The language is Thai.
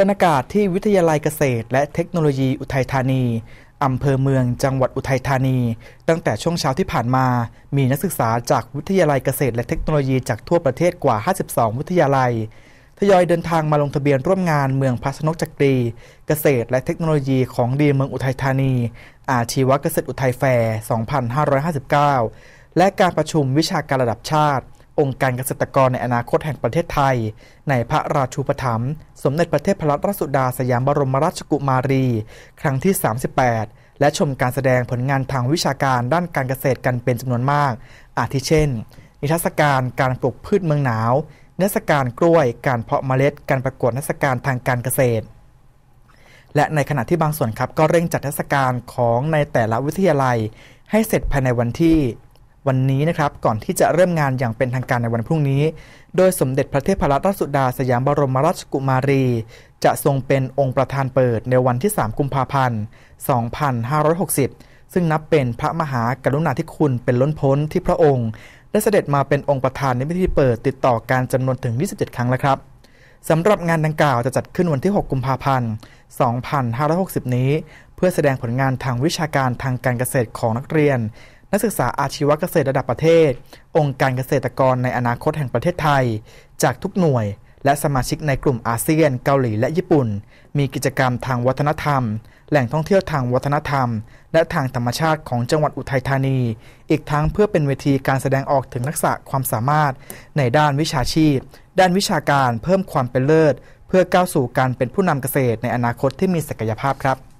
บรรยากาศที่วิทยาลัยเกษตร และเทคโนโลยีอุทัยธานีอำเภอเมืองจังหวัดอุทัยธานี ตั้งแต่ช่วงเช้าที่ผ่านมามีนักศึกษาจากวิทยาลัยเกษตร และเทคโนโลยีจากทั่วประเทศกว่า 52 วิทยาลัย ทยอยเดินทางมาลงทะเบียนร่วมงานเมืองพัสนกจักรี เกษตรและเทคโนโลยีของดีเมืองอุทัยธานี อาชีวเกษตรอุทัยแฟร์ 2559 และการประชุมวิชาการระดับชาติองค์การเกษตรกรในอนาคตแห่งประเทศไทยในพระราชูปถัมภ์สมเด็จพระเทพรัตนราชสุดาสยามบรมราชกุมารี ครั้งที่ 38 และชมการแสดงผลงานทางวิชาการด้านการเกษตรกันเป็นจำนวนมาก อาทิเช่น นิทรรศการการปลูกพืชเมืองหนาวนิทรรศการกล้วยการเพาะเมล็ดการประกวดนิทรรศการทางการเกษตร และในขณะที่บางส่วนครับก็เร่งจัดนิทรรศการของในแต่ละวิทยาลัย ให้เสร็จภายในวันที่วันนี้นะครับก่อนที่จะเริ่มงานอย่างเป็นทางการในวันพรุ่งนี้ โดยสมเด็จพระเทพรัตนราชสุดาสยามบรมราชกุมารี จะทรงเป็นองค์ประธานเปิดในวันที่ 3 กุมภาพันธ์ 2560 ซึ่งนับเป็นพระมหากรุณาธิคุณเป็นล้นพ้นที่พระองค์ได้เสด็จมาเป็นองค์ประธานในพิธีเปิด ติดต่อการจำนวนถึง 27 ครั้งแล้วครับสำหรับงานดังกล่าวจะจัดขึ้นวันที่ 6 กุมภาพันธ์ 2560 นี้ เพื่อแสดงผลงานทางวิชาการทางการเกษตรของนักเรียนนักศึกษาอาชีวเกษตรระดับประเทศ องค์การเกษตรกรในอนาคตแห่งประเทศไทย จากทุกหน่วย และสมาชิกในกลุ่มอาเซียน เกาหลีและญี่ปุ่น มีกิจกรรมทางวัฒนธรรม แหล่งท่องเที่ยวทางวัฒนธรรม และทางธรรมชาติของจังหวัดอุทัยธานี อีกทั้งเพื่อเป็นเวทีการแสดงออกถึงนักษะความสามารถ ในด้านวิชาชีพ ด้านวิชาการเพิ่มความเป็นเลิศ เพื่อก้าวสู่การเป็นผู้นำเกษตร ในอนาคตที่มีศักยภาพครับ